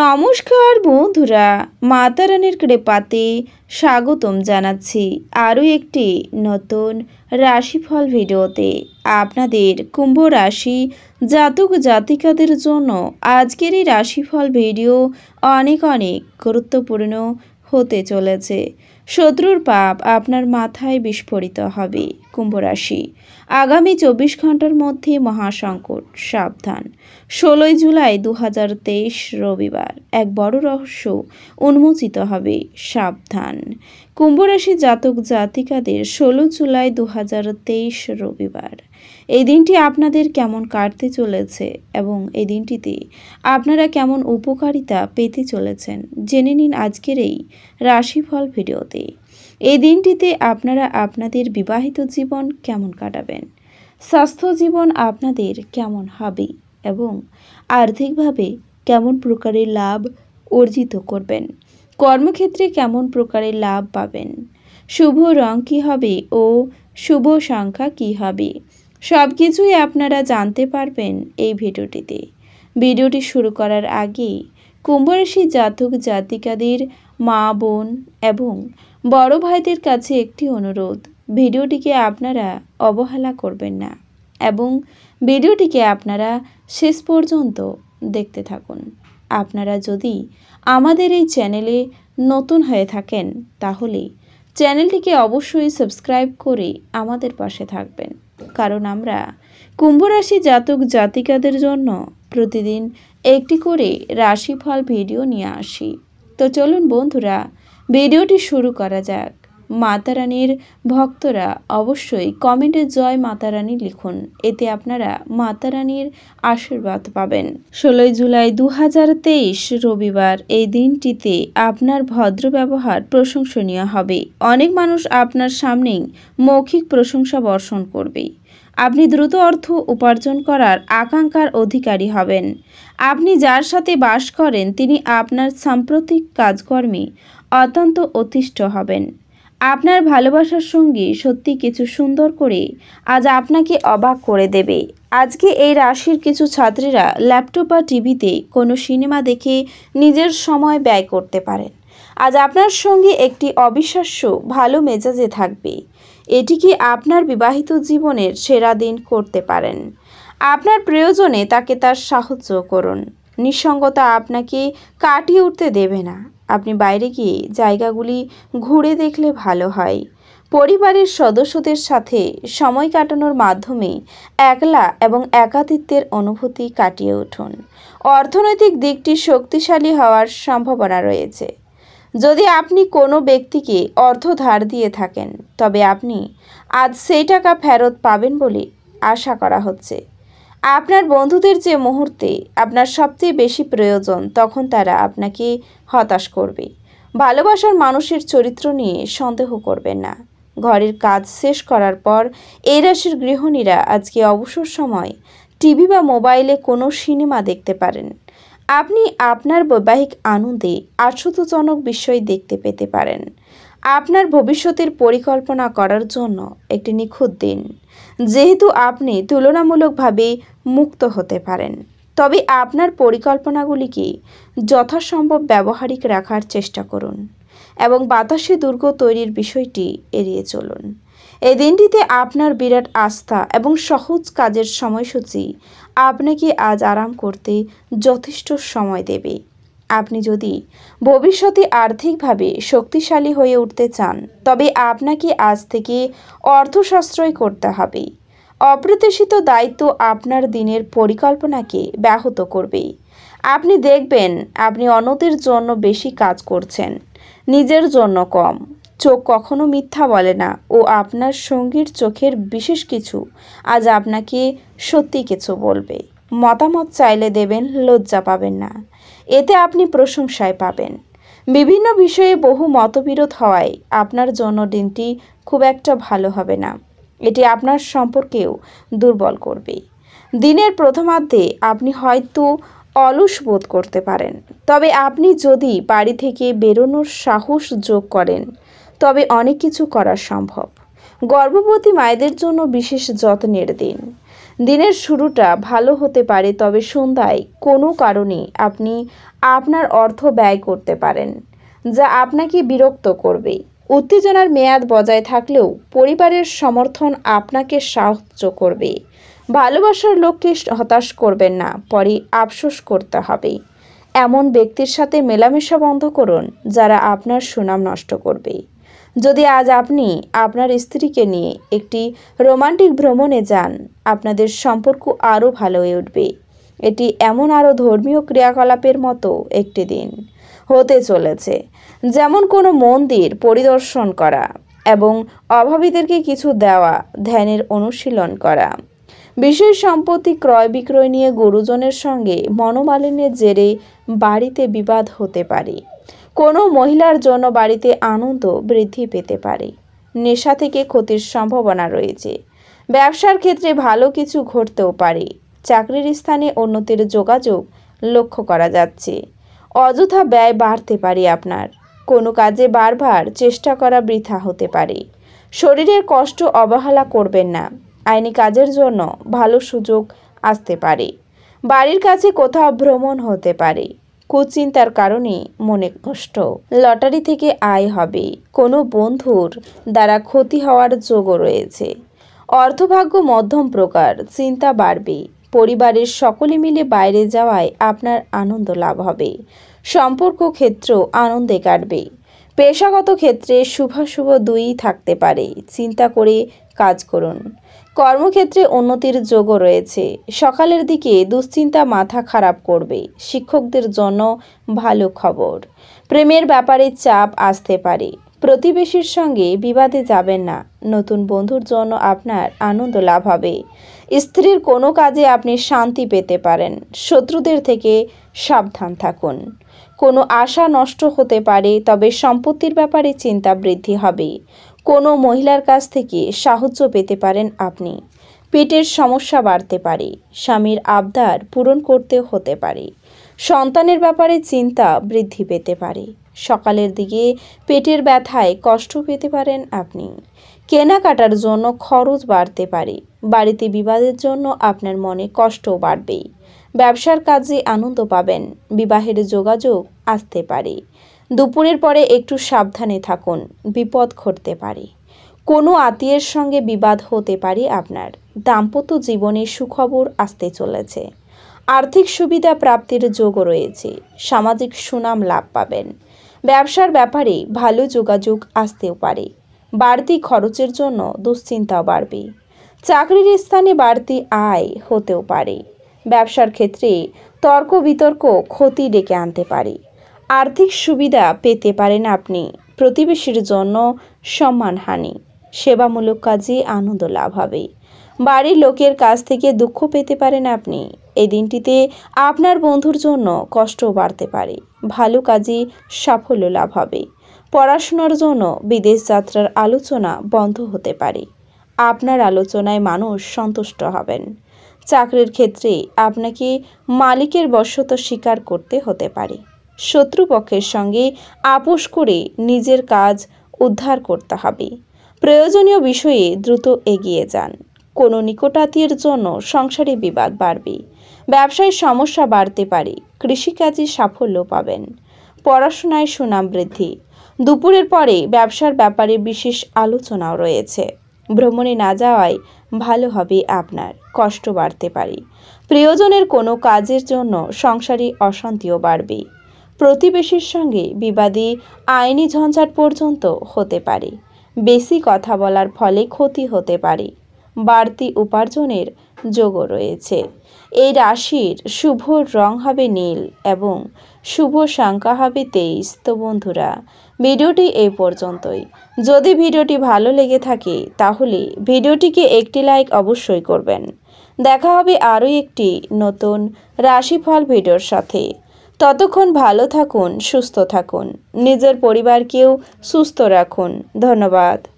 নমস্কার বন্ধুরা মাতারানের কৃপাতে স্বাগতম জানাচ্ছি আরও একটি নতুন রাশিফল ভিডিওতে আপনাদের কুম্ভ রাশি জাতক জাতিকাদের জন্য আজকের এই রাশিফল ভিডিও অনেক অনেক গুরুত্বপূর্ণ হতে চলেছে শত্রুর পাপ আপনার মাথায় বিস্ফোরিত হবে কুম্ভরাশি আগামী চব্বিশ ঘন্টার মধ্যে মহাসংকট সাবধান ষোলোই জুলাই দু রবিবার এক বড় রহস্য উন্মোচিত হবে সাবধান কুম্ভরাশি জাতক জাতিকাদের ষোলো জুলাই দু রবিবার এই দিনটি আপনাদের কেমন কাটতে চলেছে এবং এই দিনটিতে আপনারা কেমন উপকারিতা পেতে চলেছেন জেনে নিন আজকের এই রাশিফল ভিডিওতে এই দিনটিতে আপনারা আপনাদের বিবাহিত জীবন কেমন কাটাবেন স্বাস্থ্য জীবন আপনাদের কেমন হবে এবং আর্থিকভাবে কেমন প্রকারের লাভ অর্জিত করবেন কর্মক্ষেত্রে কেমন প্রকারের লাভ পাবেন শুভ রং কী হবে ও শুভ সংখ্যা কী হবে সব কিছুই আপনারা জানতে পারবেন এই ভিডিওটিতে ভিডিওটি শুরু করার আগেই কুম্ভরাশি জাতক জাতিকাদের মা বোন এবং বড় ভাইদের কাছে একটি অনুরোধ ভিডিওটিকে আপনারা অবহেলা করবেন না এবং ভিডিওটিকে আপনারা শেষ পর্যন্ত দেখতে থাকুন আপনারা যদি আমাদের এই চ্যানেলে নতুন হয়ে থাকেন তাহলে চ্যানেলটিকে অবশ্যই সাবস্ক্রাইব করে আমাদের পাশে থাকবেন কারণ আমরা কুম্ভ রাশি জাতক জাতিকাদের জন্য প্রতিদিন একটি করে রাশিফল ভিডিও নিয়ে আসি তো চলুন বন্ধুরা ভিডিওটি শুরু করা যাক মাতারানির ভক্তরা অবশ্যই কমেন্টে জয় মাতারানী লিখুন এতে আপনারা মাতারানীর আশীর্বাদ পাবেন ষোলোই জুলাই দু রবিবার এই দিনটিতে আপনার ভদ্র ব্যবহার প্রশংসনীয় হবে অনেক মানুষ আপনার সামনেই মৌখিক প্রশংসা বর্ষণ করবে আপনি দ্রুত অর্থ উপার্জন করার আকাঙ্ক্ষার অধিকারী হবেন আপনি যার সাথে বাস করেন তিনি আপনার সাম্প্রতিক কাজকর্মে অত্যন্ত অতিষ্ঠ হবেন আপনার ভালোবাসার সঙ্গী সত্যি কিছু সুন্দর করে আজ আপনাকে অবাক করে দেবে আজকে এই রাশির কিছু ছাত্রীরা ল্যাপটপ বা টিভিতে কোনো সিনেমা দেখে নিজের সময় ব্যয় করতে পারেন আজ আপনার সঙ্গে একটি অবিশ্বাস্য ভালো মেজাজে থাকবে এটিকে আপনার বিবাহিত জীবনের সেরা দিন করতে পারেন আপনার প্রয়োজনে তাকে তার সাহায্য করুন নিঃসঙ্গতা আপনাকে কাটিয়ে উঠতে দেবে না আপনি বাইরে গিয়ে জায়গাগুলি ঘুরে দেখলে ভালো হয় পরিবারের সদস্যদের সাথে সময় কাটানোর মাধ্যমে একলা এবং একাতিত্বের অনুভূতি কাটিয়ে উঠুন অর্থনৈতিক দিকটি শক্তিশালী হওয়ার সম্ভাবনা রয়েছে যদি আপনি কোনো ব্যক্তিকে অর্থ ধার দিয়ে থাকেন তবে আপনি আজ সেই টাকা ফেরত পাবেন বলে আশা করা হচ্ছে আপনার বন্ধুদের যে মুহূর্তে আপনার সবচেয়ে বেশি প্রয়োজন তখন তারা আপনাকে হতাশ করবে ভালোবাসার মানুষের চরিত্র নিয়ে সন্দেহ করবেন না ঘরের কাজ শেষ করার পর এই রাশির গৃহিণীরা আজকে অবসর সময় টিভি বা মোবাইলে কোনো সিনেমা দেখতে পারেন আপনি আপনার বৈবাহিক আনন্দে আশ্চর্যজনক বিষয় দেখতে পেতে পারেন আপনার ভবিষ্যতের পরিকল্পনা করার জন্য একটি নিখুঁত দিন যেহেতু আপনি তুলনামূলকভাবে মুক্ত হতে পারেন তবে আপনার পরিকল্পনাগুলিকে যথাসম্ভব ব্যবহারিক রাখার চেষ্টা করুন এবং বাতাসে দুর্গ তৈরির বিষয়টি এড়িয়ে চলুন এই দিনটিতে আপনার বিরাট আস্থা এবং সহজ কাজের সময়সূচি আপনাকে আজ আরাম করতে যথেষ্ট সময় দেবে আপনি যদি ভবিষ্যতে আর্থিকভাবে শক্তিশালী হয়ে উঠতে চান তবে আপনাকে আজ থেকে অর্থ সাশ্রয় করতে হবে অপ্রত্যাশিত দায়িত্ব আপনার দিনের পরিকল্পনাকে ব্যাহত করবে আপনি দেখবেন আপনি অন্যদের জন্য বেশি কাজ করছেন নিজের জন্য কম চোখ কখনো মিথ্যা বলে না ও আপনার সঙ্গীর চোখের বিশেষ কিছু আজ আপনাকে সত্যি কিছু বলবে মতামত চাইলে দেবেন লজ্জা পাবেন না এতে আপনি প্রশংসায় পাবেন বিভিন্ন বিষয়ে বহু মতবিরোধ হওয়ায় আপনার জন্মদিনটি খুব একটা ভালো হবে না এটি আপনার সম্পর্কেও দুর্বল করবে দিনের প্রথমার্ধে আপনি হয়তো অলস বোধ করতে পারেন তবে আপনি যদি বাড়ি থেকে বেরোনোর সাহস যোগ করেন তবে অনেক কিছু করা সম্ভব গর্ভবতী মায়েদের জন্য বিশেষ যত্নের দিন দিনের শুরুটা ভালো হতে পারে তবে সন্ধ্যায় কোনো কারণে আপনি আপনার অর্থ ব্যয় করতে পারেন যা আপনাকে বিরক্ত করবে উত্তেজনার মেয়াদ বজায় থাকলেও পরিবারের সমর্থন আপনাকে সাহায্য করবে ভালোবাসার লোককে হতাশ করবেন না পরে আফসোস করতে হবে এমন ব্যক্তির সাথে মেলামেশা বন্ধ করুন যারা আপনার সুনাম নষ্ট করবে যদি আজ আপনি আপনার স্ত্রীকে নিয়ে একটি রোমান্টিক ভ্রমণে যান আপনাদের সম্পর্ক আরও ভালো হয়ে উঠবে এটি এমন আরও ধর্মীয় ক্রিয়াকলাপের মতো একটি দিন হতে চলেছে যেমন কোনো মন্দির পরিদর্শন করা এবং অভাবীদেরকে কিছু দেওয়া ধ্যানের অনুশীলন করা বিশেষ সম্পত্তি ক্রয় বিক্রয় নিয়ে গুরুজনের সঙ্গে মনোমালিন্যের জেরে বাড়িতে বিবাদ হতে পারে কোনো মহিলার জন্য বাড়িতে আনন্দ বৃদ্ধি পেতে পারে নেশা থেকে ক্ষতির সম্ভাবনা রয়েছে ব্যবসার ক্ষেত্রে ভালো কিছু ঘটতেও পারে চাকরির স্থানে উন্নতির যোগাযোগ লক্ষ্য করা যাচ্ছে অযথা ব্যয় বাড়তে পারে আপনার কোনো কাজে বারবার চেষ্টা করা বৃথা হতে পারে শরীরের কষ্ট অবহেলা করবেন না আইনি কাজের জন্য ভালো সুযোগ আসতে পারে বাড়ির কাছে কোথাও ভ্রমণ হতে পারে কুচিন্তার কারণে মনে কষ্ট লটারি থেকে আয় হবে কোনো বন্ধুর দ্বারা ক্ষতি হওয়ার যোগও রয়েছে অর্থভাগ্য মধ্যম প্রকার চিন্তা বাড়বে পরিবারের সকলে মিলে বাইরে যাওয়ায় আপনার আনন্দ লাভ হবে সম্পর্ক ক্ষেত্র আনন্দে কাটবে পেশাগত ক্ষেত্রে শুভাশুভ দুই থাকতে পারে চিন্তা করে কাজ করুন কর্মক্ষেত্রে উন্নতির যোগও রয়েছে সকালের দিকে দুশ্চিন্তা মাথা খারাপ করবে শিক্ষকদের জন্য ভালো খবর প্রেমের ব্যাপারে চাপ আসতে পারে প্রতিবেশীর সঙ্গে বিবাদে যাবেন না নতুন বন্ধুর জন্য আপনার আনন্দ লাভ হবে স্ত্রীর কোনো কাজে আপনি শান্তি পেতে পারেন শত্রুদের থেকে সাবধান থাকুন কোনো আশা নষ্ট হতে পারে তবে সম্পত্তির ব্যাপারে চিন্তা বৃদ্ধি হবে কোনো মহিলার কাছ থেকে সাহায্য পেতে পারেন আপনি পেটের সমস্যা বাড়তে পারে স্বামীর আবদার পূরণ করতে হতে পারে সন্তানের ব্যাপারে চিন্তা বৃদ্ধি পেতে পারে সকালের দিকে পেটের ব্যথায় কষ্ট পেতে পারেন আপনি কেনাকাটার জন্য খরচ বাড়তে পারে বাড়িতে বিবাদের জন্য আপনার মনে কষ্ট বাড়বেই ব্যবসার কাজে আনন্দ পাবেন বিবাহের যোগাযোগ আসতে পারে দুপুরের পরে একটু সাবধানে থাকুন বিপদ ঘটতে পারে কোনো আত্মীয়ের সঙ্গে বিবাদ হতে পারে আপনার দাম্পত্য জীবনে সুখবর আসতে চলেছে আর্থিক সুবিধা প্রাপ্তির যোগ রয়েছে সামাজিক সুনাম লাভ পাবেন ব্যবসার ব্যাপারে ভালো যোগাযোগ আসতেও পারে বাড়তি খরচের জন্য দুশ্চিন্তা বাড়বে চাকরির স্থানে বাড়তি আয় হতেও পারে ব্যবসার ক্ষেত্রে তর্ক বিতর্ক ক্ষতি ডেকে আনতে পারে আর্থিক সুবিধা পেতে পারেন আপনি প্রতিবেশীর জন্য সম্মানহানি সেবামূলক কাজে আনন্দ লাভ হবে বাড়ির লোকের কাছ থেকে দুঃখ পেতে পারেন আপনি এই দিনটিতে আপনার বন্ধুর জন্য কষ্ট বাড়তে পারে ভালো কাজে সাফল্য লাভ হবে পড়াশোনার জন্য বিদেশ যাত্রার আলোচনা বন্ধ হতে পারে আপনার আলোচনায় মানুষ সন্তুষ্ট হবেন চাকরির ক্ষেত্রে আপনাকে মালিকের বশত স্বীকার করতে হতে পারে শত্রুপক্ষের সঙ্গে আপোষ করে নিজের কাজ উদ্ধার করতে হবে প্রয়োজনীয় বিষয়ে দ্রুত এগিয়ে যান কোনো নিকটাতির জন্য সংসারে বিবাদ বাড়বে ব্যবসায় সমস্যা বাড়তে পারে কৃষিকাজে সাফল্য পাবেন পড়াশোনায় সুনাম বৃদ্ধি দুপুরের পরে ব্যবসার ব্যাপারে বিশেষ আলোচনাও রয়েছে ভ্রমণে না যাওয়াই ভালো হবে আপনার কষ্ট বাড়তে পারে প্রিয়জনের কোনো কাজের জন্য সংসারে অশান্তিও বাড়বে প্রতিবেশীর সঙ্গে বিবাদী আইনি ঝঞ্ঝাট পর্যন্ত হতে পারে বেশি কথা বলার ফলে ক্ষতি হতে পারে বাড়তি উপার্জনের যোগও রয়েছে এই রাশির শুভ রং হবে নীল এবং শুভ সংখ্যা হবে তেইশ তো বন্ধুরা ভিডিওটি এই পর্যন্তই যদি ভিডিওটি ভালো লেগে থাকে তাহলে ভিডিওটিকে একটি লাইক অবশ্যই করবেন দেখা হবে আরও একটি নতুন রাশিফল ভিডিওর সাথে ততক্ষণ ভালো থাকুন সুস্থ থাকুন নিজের পরিবারকেও সুস্থ রাখুন ধন্যবাদ